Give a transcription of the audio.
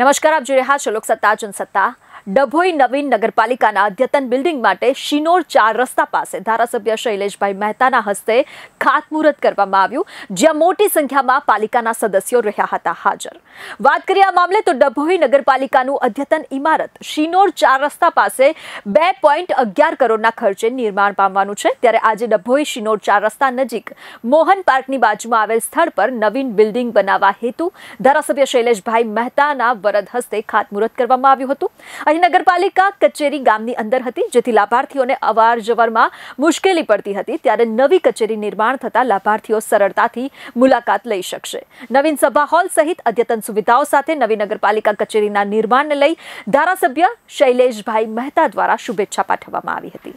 નમસ્કાર આપ જોઈ રહ્યા છો લોકસત્તા જનસત્તા ડબ્બોઈ નવીન નગરપાલિકાના અધ્યતન બિલ્ડિંગ માટે શિનોર ચાર રસ્તા પાસે ધારાસભ્ય શૈલેષભાઈ મહેતાના હસ્તે ખાત મૂર્ત કરવામાં આવ્યું જ્યાં મોટી સંખ્યામાં પાલિકાના સદસ્યો રહ્યા હતા હાજર વાત કરીએ આ મામલે તો ડબ્બોઈ નગરપાલિકાનું અધ્યતન ઈમારત શિનોર ચાર રસ્તા પાસે 2.11 કરોડના ખર્ચે નિર્માણ પામવાનું છે ત્યારે આજે ડબ્બોઈ શિનોર ચાર રસ્તા નજીક મોહન પાર્કની બાજુમાં આવેલ સ્થળ પર નવીન બિલ્ડિંગ બનાવવા હેતુ ધારાસભ્ય શૈલેષભાઈ મહેતાના વરદ હસ્તે ખાત મૂર્ત કરવામાં આવ્યું હતું અહીં નગરપાલિકા કચેરી ગામની અંદર હતી જેથી લાભાર્થીઓને અવાર જવરમાં મુશ્કેલી પડતી હતી ત્યારે નવી કચેરી નિર્માણ થતાં લાભાર્થીઓ સરળતાથી મુલાકાત લઈ શકશે નવીન સભા હોલ સહિત અદ્યતન સુવિધાઓ સાથે નવી નગરપાલિકા કચેરીના નિર્માણને લઈ ધારાસભ્ય શૈલેષભાઈ મહેતા દ્વારા શુભેચ્છા પાઠવવામાં આવી હતી